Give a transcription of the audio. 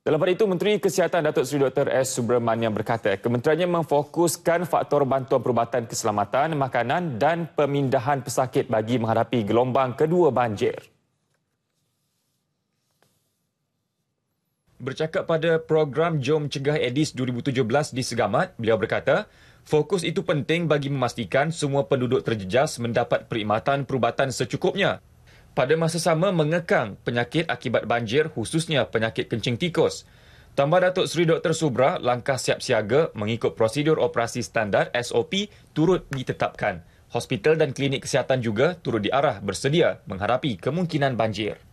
Dalam pada itu, Menteri Kesihatan Datuk Seri Dr. S. Subramaniam berkata, kementeriannya memfokuskan faktor bantuan perubatan keselamatan, makanan dan pemindahan pesakit bagi menghadapi gelombang kedua banjir. Bercakap pada program Jom Cegah Edis 2017 di Segamat, beliau berkata, fokus itu penting bagi memastikan semua penduduk terjejas mendapat perkhidmatan perubatan secukupnya pada masa sama mengekang penyakit akibat banjir khususnya penyakit kencing tikus. Tambah Datuk Seri Dr. Subra, langkah siap siaga mengikut prosedur operasi standar SOP turut ditetapkan. Hospital dan klinik kesihatan juga turut diarah bersedia menghadapi kemungkinan banjir.